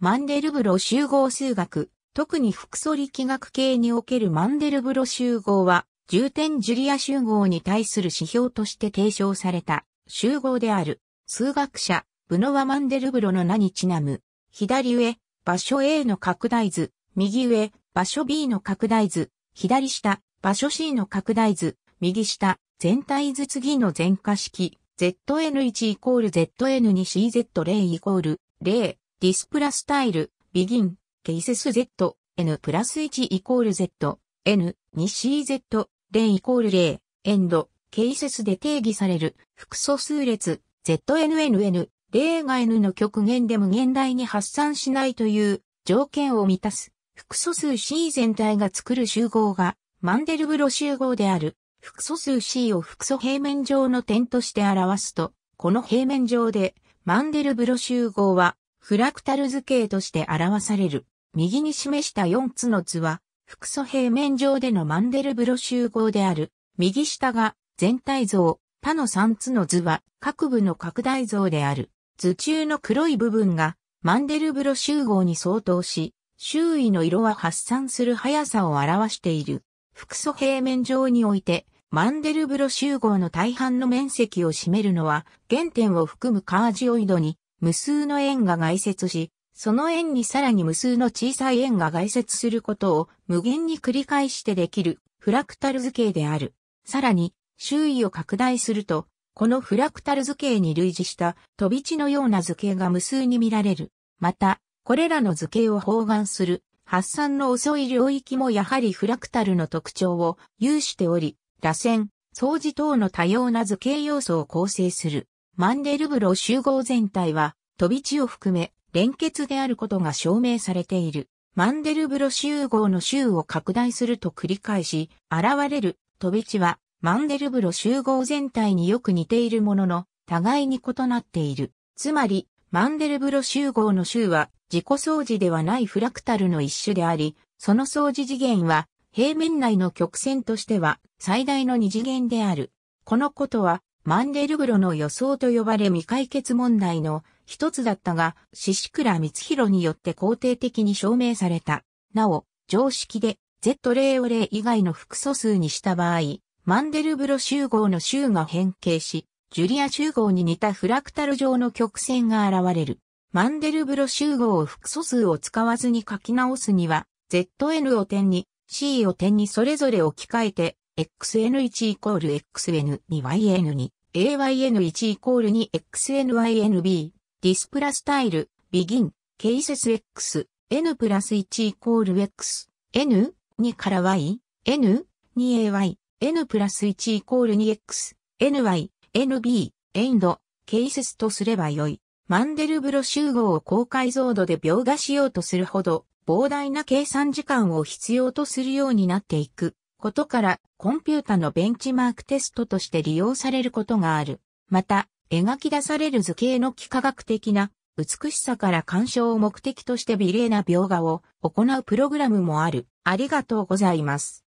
マンデルブロ集合数学、特に複素力学系におけるマンデルブロ集合は、重点ジュリア集合に対する指標として提唱された集合である。数学者、ブノワ・マンデルブロの名にちなむ。左上、場所 A の拡大図、右上、場所 B の拡大図、左下、場所 C の拡大図、右下、全体図次の全化式、zn1 イコール zn2cz0 イコール0、ディスプラスタイル、ビギン、ケイセス Z、N プラス1イコール Z、N、2CZ、0イコール0、エンド、ケイセスで定義される、複素数列、ZNNN、0が N の極限で無限大に発散しないという条件を満たす、複素数 C 全体が作る集合が、マンデルブロ集合である、複素数 C を複素平面上の点として表すと、この平面上で、マンデルブロ集合は、フラクタル図形として表される。右に示した4つの図は、複素平面上でのマンデルブロ集合である。右下が全体像、他の3つの図は各部の拡大像である。図中の黒い部分がマンデルブロ集合に相当し、周囲の色は発散する速さを表している。複素平面上において、マンデルブロ集合の大半の面積を占めるのは、原点を含むカージオイドに無数の円が外接し、その円にさらに無数の小さい円が外接することを無限に繰り返してできるフラクタル図形である。さらに、周囲を拡大すると、このフラクタル図形に類似した飛び地のような図形が無数に見られる。また、これらの図形を包含する発散の遅い領域もやはりフラクタルの特徴を有しており、螺旋、相似等の多様な図形要素を構成する。マンデルブロ集合全体は、飛び地を含め、連結であることが証明されている。マンデルブロ集合の集を拡大すると繰り返し、現れる飛び地は、マンデルブロ集合全体によく似ているものの、互いに異なっている。つまり、マンデルブロ集合の集は、自己相似ではないフラクタルの一種であり、その相似次元は、平面内の曲線としては、最大の二次元である。このことは、マンデルブロの予想と呼ばれ未解決問題の一つだったが、ミ倉光弘によって肯定的に証明された。なお、常識で Z050 以外の複素数にした場合、マンデルブロ集合の集が変形し、ジュリア集合に似たフラクタル上の曲線が現れる。マンデルブロ集合を複素数を使わずに書き直すには、ZN を点に、C を点にそれぞれ置き換えて、XN1 イコール XN2YN に、AYN1 イコール 2XNYNB、ディスプラスタイル、ビギン、ケイセス X、N プラス1イコール X、N、2から Y、N、2AY、N プラス1イコール 2X、NY、NB、エンド、ケイセスとすればよい。マンデルブロ集合を高解像度で描画しようとするほど、膨大な計算時間を必要とするようになっていく。ことから、コンピュータのベンチマークテストとして利用されることがある。また、描き出される図形の幾何学的な美しさから干渉を目的として美麗な描画を行うプログラムもある。ありがとうございます。